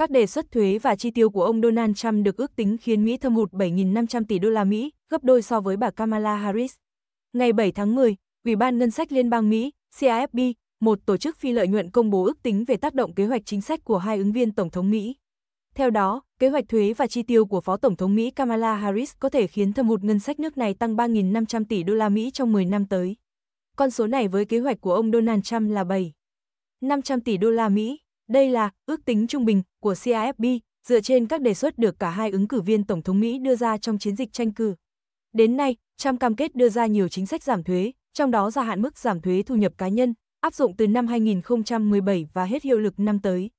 Các đề xuất thuế và chi tiêu của ông Donald Trump được ước tính khiến Mỹ thâm hụt 7.500 tỷ đô la Mỹ, gấp đôi so với bà Kamala Harris. Ngày 7 tháng 10, Ủy ban Ngân sách Liên bang Mỹ, CAFB, một tổ chức phi lợi nhuận công bố ước tính về tác động kế hoạch chính sách của hai ứng viên Tổng thống Mỹ. Theo đó, kế hoạch thuế và chi tiêu của Phó Tổng thống Mỹ Kamala Harris có thể khiến thâm hụt ngân sách nước này tăng 3.500 tỷ đô la Mỹ trong 10 năm tới. Con số này với kế hoạch của ông Donald Trump là 7. 500 tỷ đô la Mỹ. Đây là ước tính trung bình của CIFB dựa trên các đề xuất được cả hai ứng cử viên Tổng thống Mỹ đưa ra trong chiến dịch tranh cử. Đến nay, Trump cam kết đưa ra nhiều chính sách giảm thuế, trong đó gia hạn mức giảm thuế thu nhập cá nhân, áp dụng từ năm 2017 và hết hiệu lực năm tới.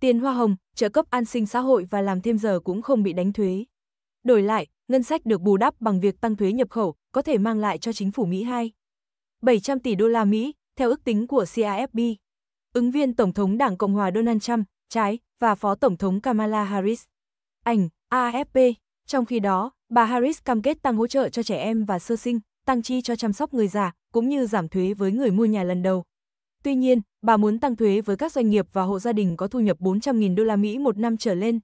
Tiền hoa hồng, trợ cấp an sinh xã hội và làm thêm giờ cũng không bị đánh thuế. Đổi lại, ngân sách được bù đắp bằng việc tăng thuế nhập khẩu, có thể mang lại cho chính phủ Mỹ 2. 700 tỷ đô la Mỹ, theo ước tính của CIFB. Ứng viên Tổng thống Đảng Cộng hòa Donald Trump, trái, và Phó Tổng thống Kamala Harris. Ảnh, AFP. Trong khi đó, bà Harris cam kết tăng hỗ trợ cho trẻ em và sơ sinh, tăng chi cho chăm sóc người già, cũng như giảm thuế với người mua nhà lần đầu. Tuy nhiên, bà muốn tăng thuế với các doanh nghiệp và hộ gia đình có thu nhập 400.000 đô la Mỹ một năm trở lên.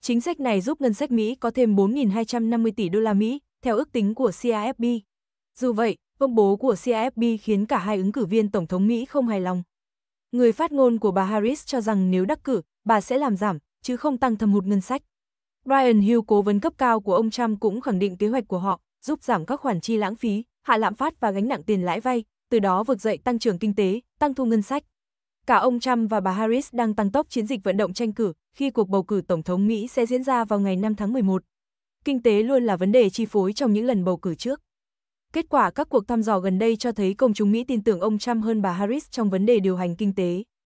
Chính sách này giúp ngân sách Mỹ có thêm 4.250 tỷ đô la Mỹ, theo ước tính của CAFP. Dù vậy, công bố của CAFP khiến cả hai ứng cử viên tổng thống Mỹ không hài lòng. Người phát ngôn của bà Harris cho rằng nếu đắc cử, bà sẽ làm giảm, chứ không tăng thâm hụt ngân sách. Brian Hill, cố vấn cấp cao của ông Trump cũng khẳng định kế hoạch của họ, giúp giảm các khoản chi lãng phí, hạ lạm phát và gánh nặng tiền lãi vay, từ đó vực dậy tăng trưởng kinh tế, tăng thu ngân sách. Cả ông Trump và bà Harris đang tăng tốc chiến dịch vận động tranh cử khi cuộc bầu cử tổng thống Mỹ sẽ diễn ra vào ngày 5 tháng 11. Kinh tế luôn là vấn đề chi phối trong những lần bầu cử trước. Kết quả các cuộc thăm dò gần đây cho thấy công chúng Mỹ tin tưởng ông Trump hơn bà Harris trong vấn đề điều hành kinh tế.